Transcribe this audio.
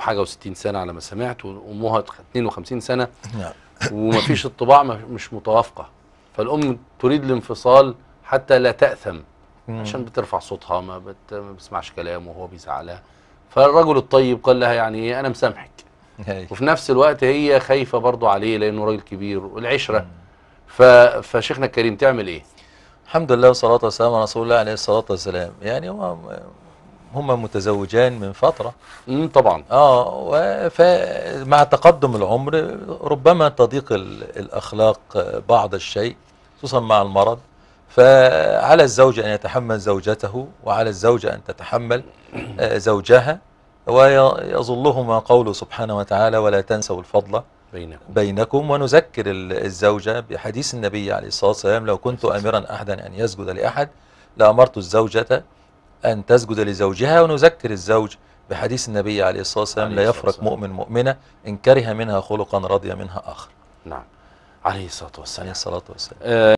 حاجه و60 سنه على ما سمعت وامها 52 سنه نعم. ومفيش الطباع مش متوافقه فالام تريد الانفصال حتى لا تاثم عشان بترفع صوتها ما, بتسمعش كلام وهو بيزعلها فالرجل الطيب قال لها يعني إيه، انا مسامحك وفي نفس الوقت هي خايفه برضو عليه لانه راجل كبير والعشره ف... فشيخنا الكريم تعمل ايه الحمد لله والصلاه والسلام على رسول الله عليه الصلاه والسلام يعني هو هما متزوجان من فترة امم طبعا اه فمع تقدم العمر ربما تضيق الأخلاق بعض الشيء خصوصا مع المرض فعلى الزوج أن يتحمل زوجته وعلى الزوجة أن تتحمل آه، زوجها ويظلهما قوله سبحانه وتعالى ولا تنسوا الفضل بينكم بينكم ونذكر الزوجة بحديث النبي عليه الصلاة والسلام لو كنت أمرا أحدا أن يسجد لأحد لأمرت الزوجة أن تسجد لزوجها ونذكر الزوج بحديث النبي عليه الصلاة والسلام لا يفرق مؤمن مؤمنة إن كره منها خلقا رضي منها آخر نعم عليه الصلاة والسلام عليه الصلاة والسلام آه،